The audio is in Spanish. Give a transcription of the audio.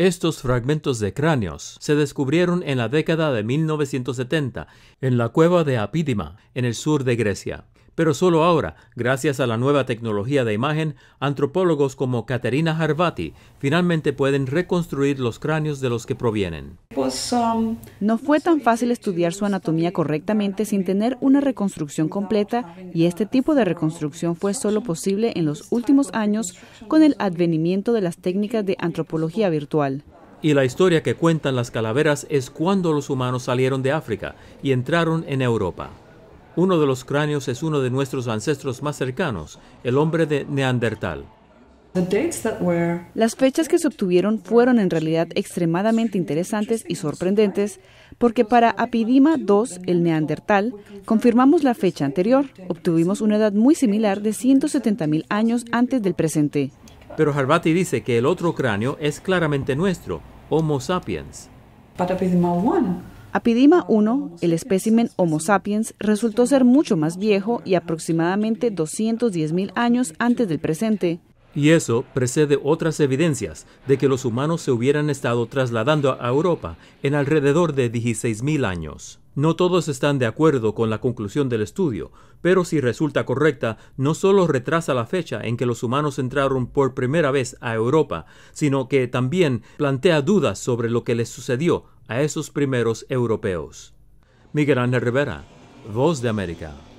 Estos fragmentos de cráneos se descubrieron en la década de 1970 en la cueva de Apídima, en el sur de Grecia. Pero solo ahora, gracias a la nueva tecnología de imagen, antropólogos como Caterina Harvati finalmente pueden reconstruir los cráneos de los que provienen. No fue tan fácil estudiar su anatomía correctamente sin tener una reconstrucción completa y este tipo de reconstrucción fue solo posible en los últimos años con el advenimiento de las técnicas de antropología virtual. Y la historia que cuentan las calaveras es cuando los humanos salieron de África y entraron en Europa. Uno de los cráneos es uno de nuestros ancestros más cercanos, el hombre de Neandertal. Las fechas que se obtuvieron fueron en realidad extremadamente interesantes y sorprendentes porque para Apidima II, el neandertal, confirmamos la fecha anterior. Obtuvimos una edad muy similar de 170.000 años antes del presente. Pero Harvati dice que el otro cráneo es claramente nuestro, Homo sapiens. Apidima I, Apidima 1, el espécimen Homo sapiens, resultó ser mucho más viejo y aproximadamente 210.000 años antes del presente. Y eso precede otras evidencias de que los humanos se hubieran estado trasladando a Europa en alrededor de 16.000 años. No todos están de acuerdo con la conclusión del estudio, pero si resulta correcta, no solo retrasa la fecha en que los humanos entraron por primera vez a Europa, sino que también plantea dudas sobre lo que les sucedió a esos primeros europeos. Miguel Ángel Rivera, Voz de América.